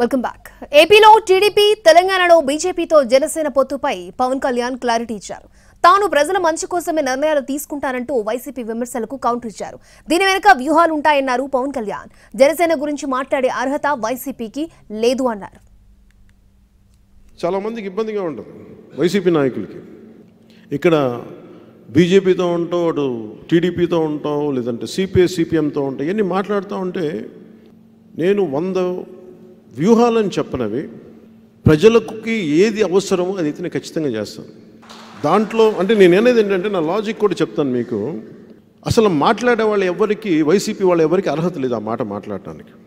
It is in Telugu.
వెల్కమ్ బ్యాక్ ఏపీలో టీడీపీ తెలంగాణలో బీజేపీతో జనసేన పొత్తుపై పవన్ కళ్యాణ్ క్లారిటీ ఇచ్చారు తాను ప్రజల మంచి కోసమే నిర్ణయాలు తీసుకుంటానంటూ వైసీపీ విమర్శలకు కౌంటర్ ఇచ్చారు దీని వెనుక వ్యూహాలుంటాయన్నారు పవన్ కళ్యాణ్ జనసేన గురించి మాట్లాడే అర్హత వైసీపీకి లేదు అన్నారు చాలా మందికి ఇబ్బందిగా ఉంటుంది వైసీపీ నాయకులకి ఇక్కడ బీజేపీతో ఉంటావు అటు టీడీపీతో ఉంటావు లేదంటే సిపిఐ సిపిఎంతో ఉంటావు ఇవన్నీ మాట్లాడుతూ ఉంటే నేను వంద వ్యూహాలను చెప్పనవి ప్రజలకి ఏది అవసరమో అది నేను ఖచ్చితంగా చేస్తాను దాంట్లో అంటే నేను అనేది ఏంటంటే నా లాజిక్ కూడా చెప్తాను మీకు అసలు మాట్లాడే వాళ్ళు ఎవరికి వైసీపీ వాళ్ళు ఎవరికి అర్హత లేదు ఆ మాట మాట్లాడటానికి